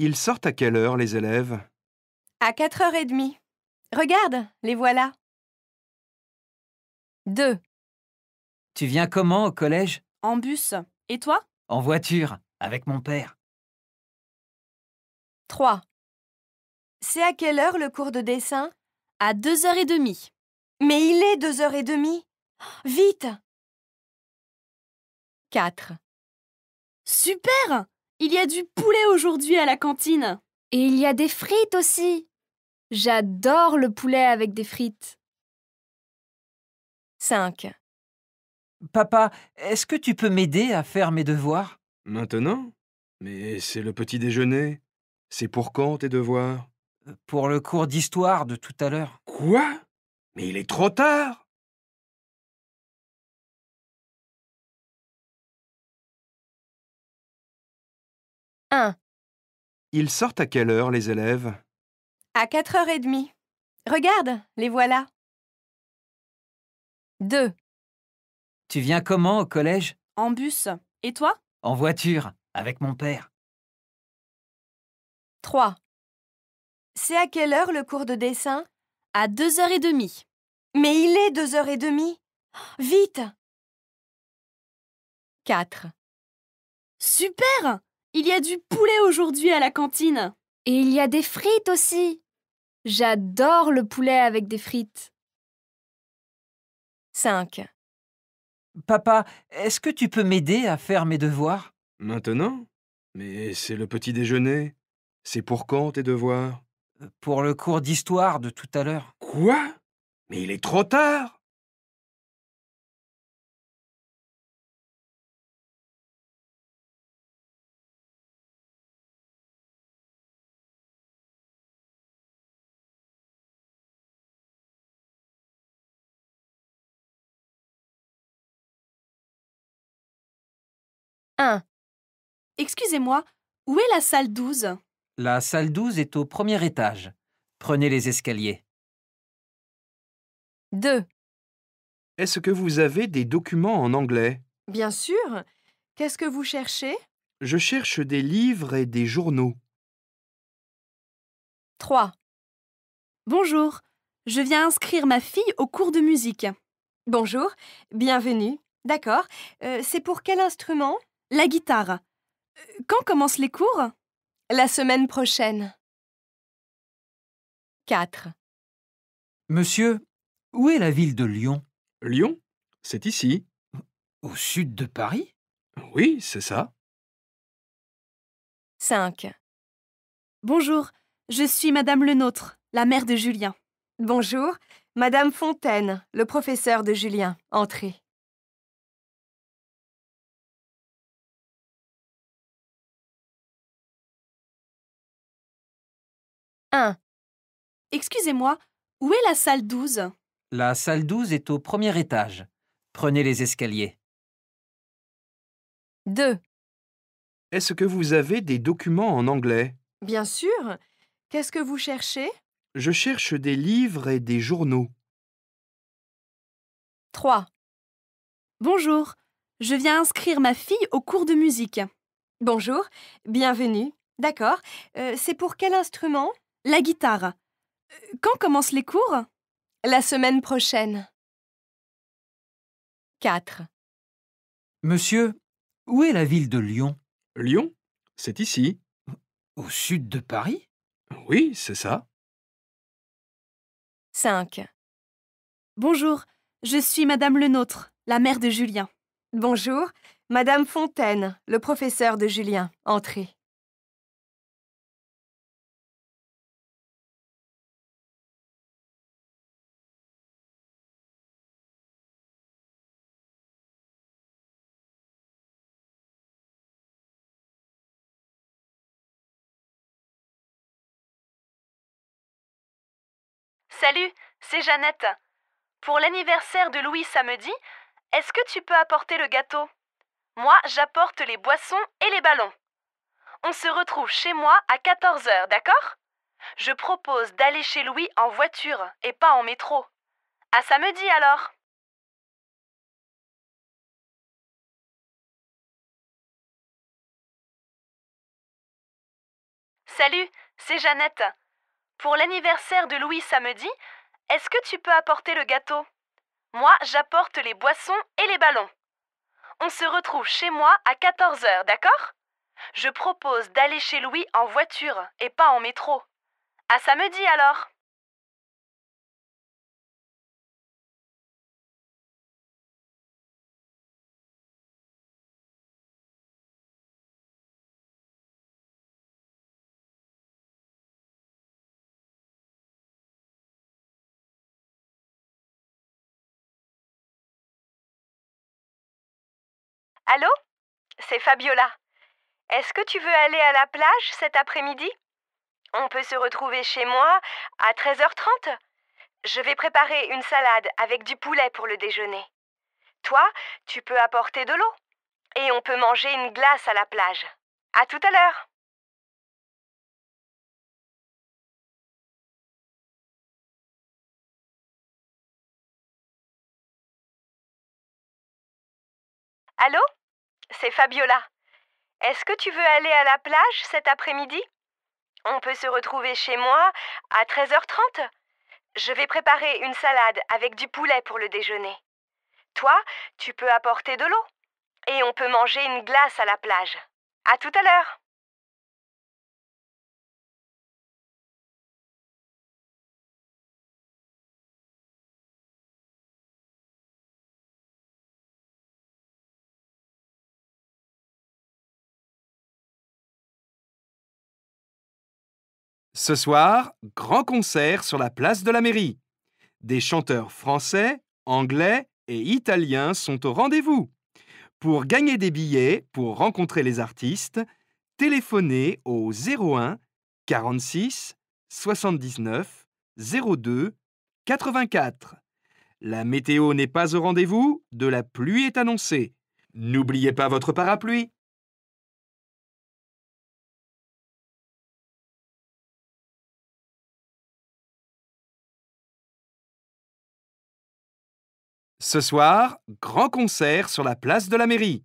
Ils sortent à quelle heure, les élèves À 4h30. Regarde, les voilà. 2. Tu viens comment au collège En bus. Et toi En voiture, avec mon père. 3. C'est à quelle heure le cours de dessin À 2h30. Mais il est 2h30 Vite 4. Super il y a du poulet aujourd'hui à la cantine. Et il y a des frites aussi. J'adore le poulet avec des frites. 5. Papa, est-ce que tu peux m'aider à faire mes devoirs Maintenant Mais c'est le petit déjeuner. C'est pour quand tes devoirs euh, Pour le cours d'histoire de tout à l'heure. Quoi Mais il est trop tard 1. Ils sortent à quelle heure, les élèves À 4h30. Regarde, les voilà. 2. Tu viens comment au collège En bus. Et toi En voiture, avec mon père. 3. C'est à quelle heure le cours de dessin À 2h30. Mais il est 2h30 Vite 4. Super il y a du poulet aujourd'hui à la cantine. Et il y a des frites aussi. J'adore le poulet avec des frites. 5. Papa, est-ce que tu peux m'aider à faire mes devoirs Maintenant Mais c'est le petit déjeuner. C'est pour quand tes devoirs euh, Pour le cours d'histoire de tout à l'heure. Quoi Mais il est trop tard 1. Excusez-moi, où est la salle 12 La salle 12 est au premier étage. Prenez les escaliers. 2. Est-ce que vous avez des documents en anglais Bien sûr. Qu'est-ce que vous cherchez Je cherche des livres et des journaux. 3. Bonjour, je viens inscrire ma fille au cours de musique. Bonjour, bienvenue. D'accord. Euh, c'est pour quel instrument la guitare. Quand commencent les cours La semaine prochaine. 4. Monsieur, où est la ville de Lyon Lyon C'est ici. Au sud de Paris Oui, c'est ça. 5. Bonjour, je suis Madame Lenôtre, la mère de Julien. Bonjour, Madame Fontaine, le professeur de Julien. Entrez. 1. Excusez-moi, où est la salle 12 La salle 12 est au premier étage. Prenez les escaliers. 2. Est-ce que vous avez des documents en anglais Bien sûr. Qu'est-ce que vous cherchez Je cherche des livres et des journaux. 3. Bonjour, je viens inscrire ma fille au cours de musique. Bonjour, bienvenue. D'accord. Euh, c'est pour quel instrument la guitare. Euh, quand commencent les cours La semaine prochaine. 4. Monsieur, où est la ville de Lyon Lyon C'est ici. Au sud de Paris Oui, c'est ça. 5. Bonjour, je suis Madame Lenôtre, la mère de Julien. Bonjour, Madame Fontaine, le professeur de Julien. Entrez. Salut, c'est Jeannette. Pour l'anniversaire de Louis samedi, est-ce que tu peux apporter le gâteau Moi, j'apporte les boissons et les ballons. On se retrouve chez moi à 14h, d'accord Je propose d'aller chez Louis en voiture et pas en métro. À samedi alors Salut, c'est Jeannette. Pour l'anniversaire de Louis samedi, est-ce que tu peux apporter le gâteau Moi, j'apporte les boissons et les ballons. On se retrouve chez moi à 14h, d'accord Je propose d'aller chez Louis en voiture et pas en métro. À samedi alors Allô C'est Fabiola. Est-ce que tu veux aller à la plage cet après-midi On peut se retrouver chez moi à 13h30. Je vais préparer une salade avec du poulet pour le déjeuner. Toi, tu peux apporter de l'eau. Et on peut manger une glace à la plage. À tout à l'heure. Allô c'est Fabiola. Est-ce que tu veux aller à la plage cet après-midi On peut se retrouver chez moi à 13h30. Je vais préparer une salade avec du poulet pour le déjeuner. Toi, tu peux apporter de l'eau. Et on peut manger une glace à la plage. À tout à l'heure Ce soir, grand concert sur la place de la mairie. Des chanteurs français, anglais et italiens sont au rendez-vous. Pour gagner des billets, pour rencontrer les artistes, téléphonez au 01 46 79 02 84. La météo n'est pas au rendez-vous, de la pluie est annoncée. N'oubliez pas votre parapluie. Ce soir, grand concert sur la place de la mairie.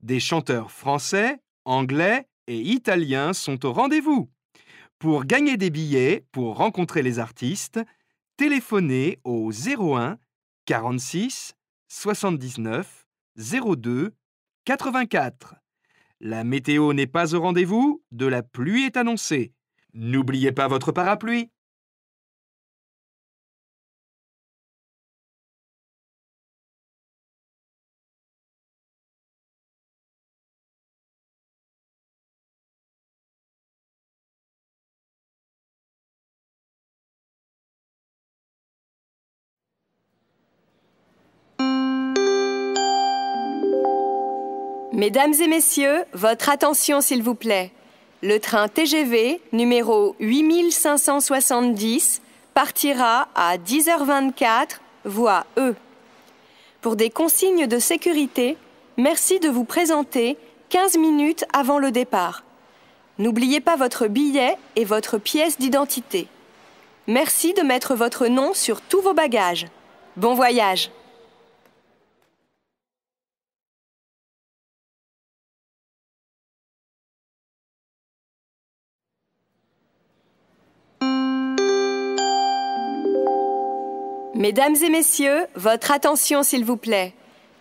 Des chanteurs français, anglais et italiens sont au rendez-vous. Pour gagner des billets, pour rencontrer les artistes, téléphonez au 01 46 79 02 84. La météo n'est pas au rendez-vous, de la pluie est annoncée. N'oubliez pas votre parapluie. Mesdames et messieurs, votre attention s'il vous plaît. Le train TGV numéro 8570 partira à 10h24 voie E. Pour des consignes de sécurité, merci de vous présenter 15 minutes avant le départ. N'oubliez pas votre billet et votre pièce d'identité. Merci de mettre votre nom sur tous vos bagages. Bon voyage Mesdames et messieurs, votre attention s'il vous plaît.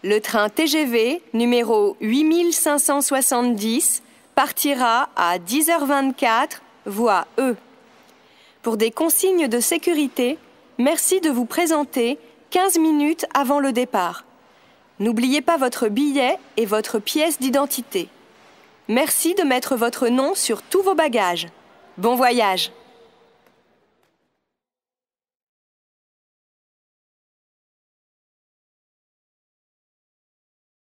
Le train TGV numéro 8570 partira à 10h24 voie E. Pour des consignes de sécurité, merci de vous présenter 15 minutes avant le départ. N'oubliez pas votre billet et votre pièce d'identité. Merci de mettre votre nom sur tous vos bagages. Bon voyage